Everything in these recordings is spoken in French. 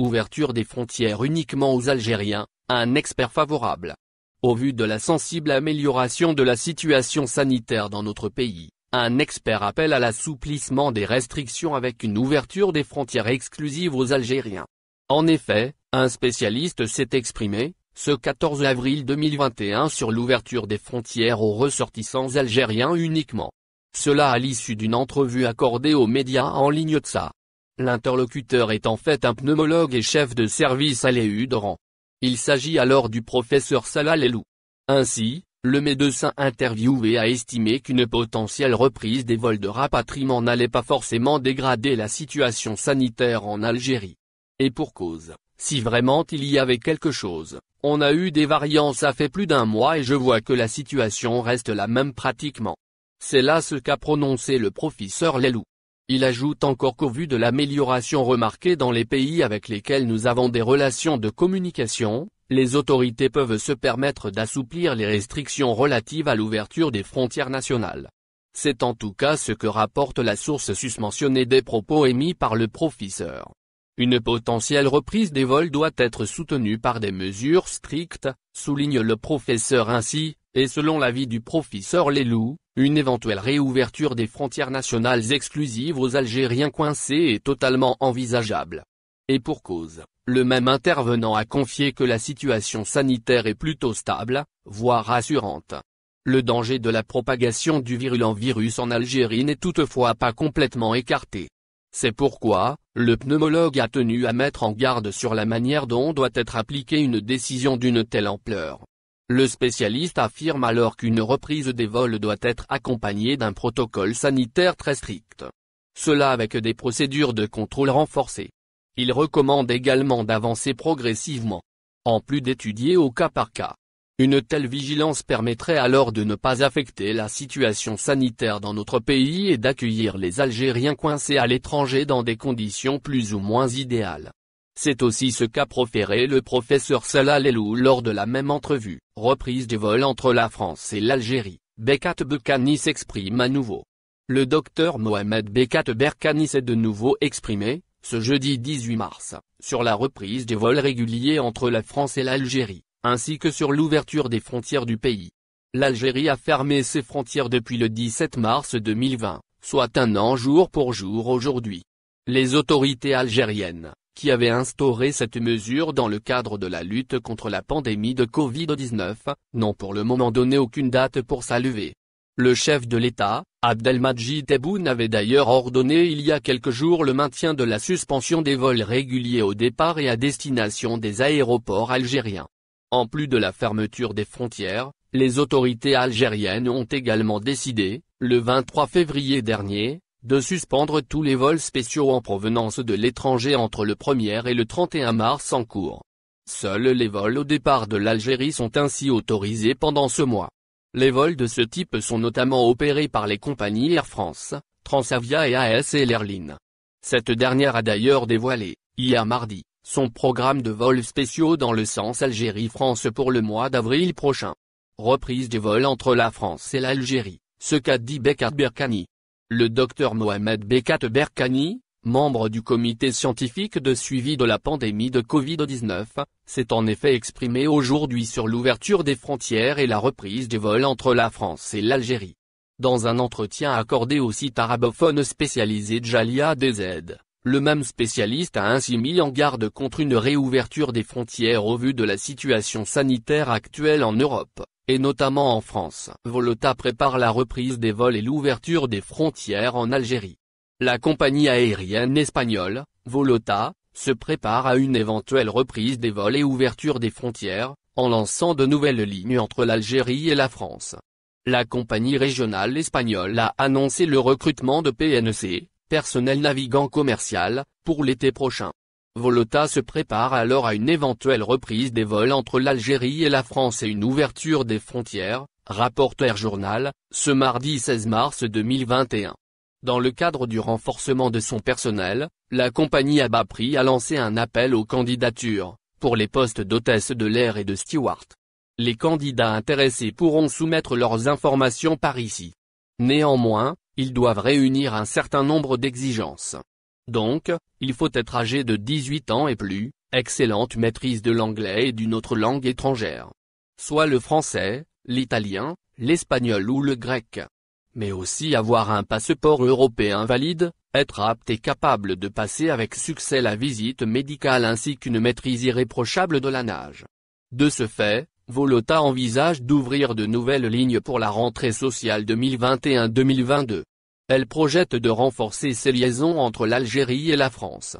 Ouverture des frontières uniquement aux Algériens, un expert favorable. Au vu de la sensible amélioration de la situation sanitaire dans notre pays, un expert appelle à l'assouplissement des restrictions avec une ouverture des frontières exclusives aux Algériens. En effet, un spécialiste s'est exprimé, ce 14 avril 2021 sur l'ouverture des frontières aux ressortissants algériens uniquement. Cela à l'issue d'une entrevue accordée aux médias en ligne de ça. L'interlocuteur est en fait un pneumologue et chef de service à rang. Il s'agit alors du professeur Salah Lelou. Ainsi, le médecin interviewé a estimé qu'une potentielle reprise des vols de rapatriement n'allait pas forcément dégrader la situation sanitaire en Algérie. Et pour cause, si vraiment il y avait quelque chose, on a eu des variances ça fait plus d'un mois et je vois que la situation reste la même pratiquement. C'est là ce qu'a prononcé le professeur Lelou. Il ajoute encore qu'au vu de l'amélioration remarquée dans les pays avec lesquels nous avons des relations de communication, les autorités peuvent se permettre d'assouplir les restrictions relatives à l'ouverture des frontières nationales. C'est en tout cas ce que rapporte la source susmentionnée des propos émis par le professeur. Une potentielle reprise des vols doit être soutenue par des mesures strictes, souligne le professeur ainsi, et selon l'avis du professeur Lelou, une éventuelle réouverture des frontières nationales exclusives aux Algériens coincés est totalement envisageable. Et pour cause, le même intervenant a confié que la situation sanitaire est plutôt stable, voire rassurante. Le danger de la propagation du virulent virus en Algérie n'est toutefois pas complètement écarté. C'est pourquoi, le pneumologue a tenu à mettre en garde sur la manière dont doit être appliquée une décision d'une telle ampleur. Le spécialiste affirme alors qu'une reprise des vols doit être accompagnée d'un protocole sanitaire très strict. Cela avec des procédures de contrôle renforcées. Il recommande également d'avancer progressivement. En plus d'étudier au cas par cas. Une telle vigilance permettrait alors de ne pas affecter la situation sanitaire dans notre pays et d'accueillir les Algériens coincés à l'étranger dans des conditions plus ou moins idéales. C'est aussi ce qu'a proféré le professeur Salah Lelou lors de la même entrevue. Reprise des vols entre la France et l'Algérie, Bekat Berkani s'exprime à nouveau. Le docteur Mohamed Bekat Berkani s'est de nouveau exprimé, ce jeudi 18 mars, sur la reprise des vols réguliers entre la France et l'Algérie, ainsi que sur l'ouverture des frontières du pays. L'Algérie a fermé ses frontières depuis le 17 mars 2020, soit un an jour pour jour aujourd'hui. Les autorités algériennes, qui avait instauré cette mesure dans le cadre de la lutte contre la pandémie de Covid-19, n'ont pour le moment donné aucune date pour sa levée. Le chef de l'État, Abdelmadjid Tebboune avait d'ailleurs ordonné il y a quelques jours le maintien de la suspension des vols réguliers au départ et à destination des aéroports algériens. En plus de la fermeture des frontières, les autorités algériennes ont également décidé, le 23 février dernier, de suspendre tous les vols spéciaux en provenance de l'étranger entre le 1er et le 31 mars en cours. Seuls les vols au départ de l'Algérie sont ainsi autorisés pendant ce mois. Les vols de ce type sont notamment opérés par les compagnies Air France, Transavia et ASL et Cette dernière a d'ailleurs dévoilé, hier mardi, son programme de vols spéciaux dans le sens Algérie-France pour le mois d'avril prochain. Reprise des vols entre la France et l'Algérie, ce qu'a dit beckhard Berkani, le docteur Mohamed Bekat Berkani, membre du comité scientifique de suivi de la pandémie de Covid-19, s'est en effet exprimé aujourd'hui sur l'ouverture des frontières et la reprise des vols entre la France et l'Algérie. Dans un entretien accordé au site arabophone spécialisé Jalia DZ, le même spécialiste a ainsi mis en garde contre une réouverture des frontières au vu de la situation sanitaire actuelle en Europe et notamment en France. Volota prépare la reprise des vols et l'ouverture des frontières en Algérie. La compagnie aérienne espagnole, Volota, se prépare à une éventuelle reprise des vols et ouverture des frontières, en lançant de nouvelles lignes entre l'Algérie et la France. La compagnie régionale espagnole a annoncé le recrutement de PNC, personnel navigant commercial, pour l'été prochain. Volota se prépare alors à une éventuelle reprise des vols entre l'Algérie et la France et une ouverture des frontières, rapporte Air Journal, ce mardi 16 mars 2021. Dans le cadre du renforcement de son personnel, la compagnie à bas prix a lancé un appel aux candidatures, pour les postes d'hôtesse de l'air et de steward. Les candidats intéressés pourront soumettre leurs informations par ici. Néanmoins, ils doivent réunir un certain nombre d'exigences. Donc, il faut être âgé de 18 ans et plus, excellente maîtrise de l'anglais et d'une autre langue étrangère. Soit le français, l'italien, l'espagnol ou le grec. Mais aussi avoir un passeport européen valide, être apte et capable de passer avec succès la visite médicale ainsi qu'une maîtrise irréprochable de la nage. De ce fait, Volota envisage d'ouvrir de nouvelles lignes pour la rentrée sociale 2021-2022. Elle projette de renforcer ses liaisons entre l'Algérie et la France.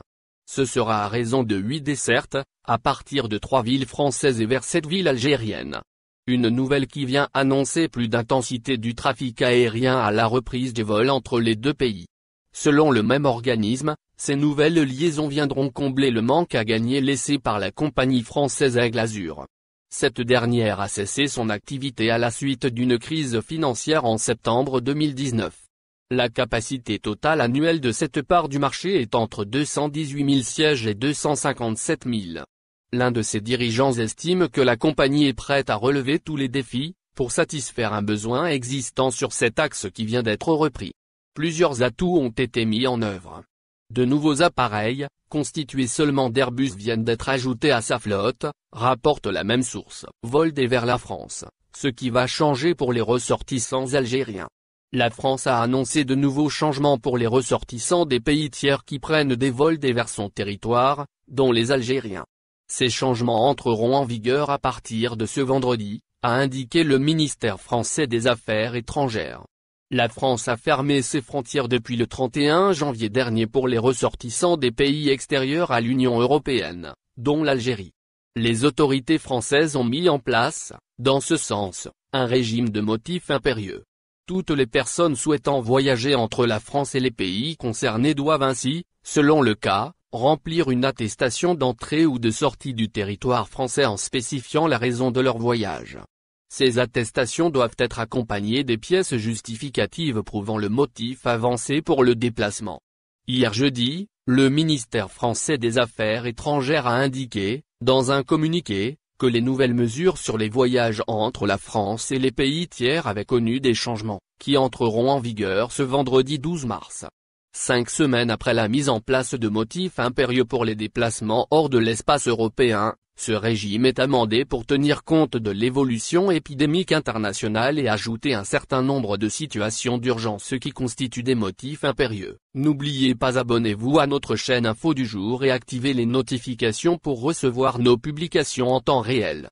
Ce sera à raison de 8 dessertes, à partir de 3 villes françaises et vers 7 villes algériennes. Une nouvelle qui vient annoncer plus d'intensité du trafic aérien à la reprise des vols entre les deux pays. Selon le même organisme, ces nouvelles liaisons viendront combler le manque à gagner laissé par la compagnie française Aigle Azur. Cette dernière a cessé son activité à la suite d'une crise financière en septembre 2019. La capacité totale annuelle de cette part du marché est entre 218 000 sièges et 257 000. L'un de ses dirigeants estime que la compagnie est prête à relever tous les défis, pour satisfaire un besoin existant sur cet axe qui vient d'être repris. Plusieurs atouts ont été mis en œuvre. De nouveaux appareils, constitués seulement d'Airbus viennent d'être ajoutés à sa flotte, rapporte la même source. Vol des vers la France, ce qui va changer pour les ressortissants algériens. La France a annoncé de nouveaux changements pour les ressortissants des pays tiers qui prennent des vols des vers son territoire, dont les Algériens. Ces changements entreront en vigueur à partir de ce vendredi, a indiqué le ministère français des Affaires étrangères. La France a fermé ses frontières depuis le 31 janvier dernier pour les ressortissants des pays extérieurs à l'Union européenne, dont l'Algérie. Les autorités françaises ont mis en place, dans ce sens, un régime de motifs impérieux. Toutes les personnes souhaitant voyager entre la France et les pays concernés doivent ainsi, selon le cas, remplir une attestation d'entrée ou de sortie du territoire français en spécifiant la raison de leur voyage. Ces attestations doivent être accompagnées des pièces justificatives prouvant le motif avancé pour le déplacement. Hier jeudi, le ministère français des Affaires étrangères a indiqué, dans un communiqué, que les nouvelles mesures sur les voyages entre la France et les pays tiers avaient connu des changements, qui entreront en vigueur ce vendredi 12 mars. Cinq semaines après la mise en place de motifs impérieux pour les déplacements hors de l'espace européen, ce régime est amendé pour tenir compte de l'évolution épidémique internationale et ajouter un certain nombre de situations d'urgence ce qui constitue des motifs impérieux. N'oubliez pas abonnez-vous à notre chaîne Info du jour et activez les notifications pour recevoir nos publications en temps réel.